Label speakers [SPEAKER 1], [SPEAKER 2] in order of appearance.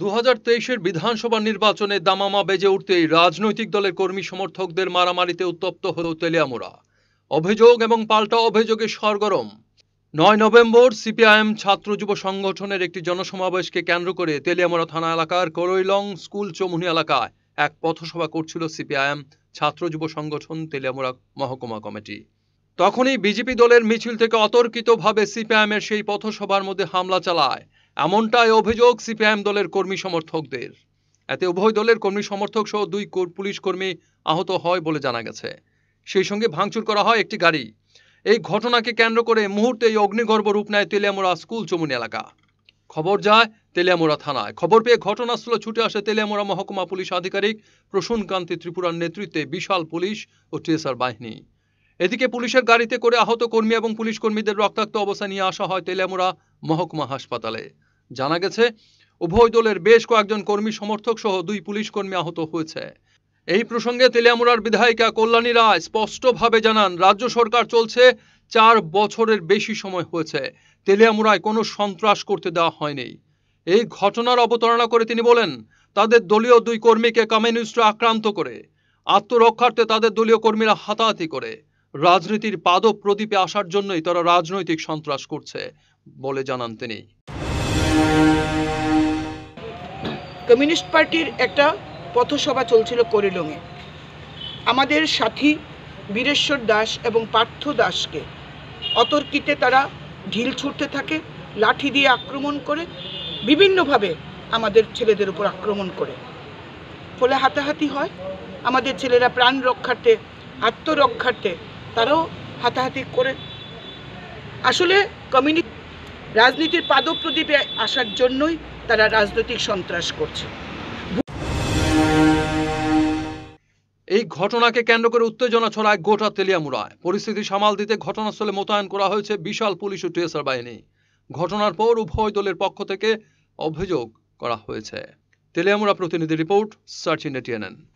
[SPEAKER 1] দু তেইশের বিধানসভা নির্বাচনে দামামা বেজে উঠতেই রাজনৈতিক দলের কর্মী সমর্থকদের মারামারিতে উত্তপ্ত হল তেলিয়ামোড়া অভিযোগ এবং পাল্টা অভিযোগে সরগরম নয় নভেম্বর সিপিআইএম ছাত্র যুব সংগঠনের একটি জনসমাবেশকে কেন্দ্র করে তেলিয়ামোড়া থানা এলাকার করৈলং স্কুল চমুনি এলাকায় এক পথসভা করছিল সিপিআইএম ছাত্র যুব সংগঠন তেলিয়ামোড়া মহকুমা কমিটি তখনই বিজেপি দলের মিছিল থেকে অতর্কিতভাবে সিপিআইএমের সেই পথসভার মধ্যে হামলা চালায় এমনটাই অভিযোগ সিপিআইএম দলের কর্মী সমর্থকদের এতে উভয় দলের কর্মী সমর্থক সহ দুই পুলিশ কর্মী আহত হয় বলে জানা গেছে সেই সঙ্গে ভাঙচুর করা হয় একটি গাড়ি এই ঘটনাকে কেন্দ্র করে মুহূর্তে এই অগ্নিগর্ভ রূপ নেয় তেলিয়ামোড়া স্কুল চমুনি এলাকা খবর যায় তেলিয়ামোড়া থানায় খবর পেয়ে ঘটনাস্থলে ছুটে আসে তেলিয়ামোড়া মহকুমা পুলিশ আধিকারিক প্রসূনকান্তি ত্রিপুরার নেতৃত্বে বিশাল পুলিশ ও টিএসআর বাহিনী এদিকে পুলিশের গাড়িতে করে আহত কর্মী এবং পুলিশ কর্মীদের রক্তাক্ত অবস্থা নিয়ে আসা হয় তেলিয়ামোড়া মহকুমা হাসপাতালে জানা গেছে উভয় দলের বেশ কয়েকজন কর্মী সমর্থক সহ দুই পুলিশ কর্মী আহত হয়েছে এই প্রসঙ্গে তেলিয়ামুড়ার বিধায়িকা কল্যাণী রায় স্পষ্টভাবে জানান রাজ্য সরকার চলছে চার বছরের বেশি সময় হয়েছে তেলিয়ামুড়ায় কোনো সন্ত্রাস করতে দেওয়া হয়নি এই ঘটনার অবতারণা করে তিনি বলেন তাদের দলীয় দুই কর্মীকে কমিউনিস্টরা আক্রান্ত করে আত্মরক্ষার্থে তাদের দলীয় কর্মীরা হাতাহাতি করে রাজনীতির পাদপ্রদীপে আসার জন্যই তারা রাজনৈতিক সন্ত্রাস করছে বলে জানান তিনি
[SPEAKER 2] কমিউনিস্ট পার্টির একটা পথসভা চলছিল করিলংয়ে আমাদের সাথী বীরেশ্বর দাস এবং পার্থ দাসকে অতর্কিতে তারা ঢিল ছুটতে থাকে লাঠি দিয়ে আক্রমণ করে বিভিন্নভাবে আমাদের ছেলেদের উপর আক্রমণ করে ফলে হাতাহাতি হয় আমাদের ছেলেরা প্রাণ রক্ষার্থে আত্মরক্ষার্থে তারাও হাতাহাতি করে আসলে কমিউনিস্ট রাজনীতির পাদপ্রদীপে আসার জন্যই তারা রাজনৈতিক সন্ত্রাস করছে এই
[SPEAKER 1] ঘটনাকে কেন্দ্র করে উত্তেজনা ছড়ায় গোটা তেলিয়ামুড়ায় পরিস্থিতি সামাল দিতে ঘটনাস্থলে মোতায়েন করা হয়েছে বিশাল পুলিশ ও টিএসআর বাহিনী ঘটনার পর উভয় দলের পক্ষ থেকে অভিযোগ করা হয়েছে তেলিয়ামুড়া প্রতিনিধি রিপোর্ট সার্চ ইন্ডিয়া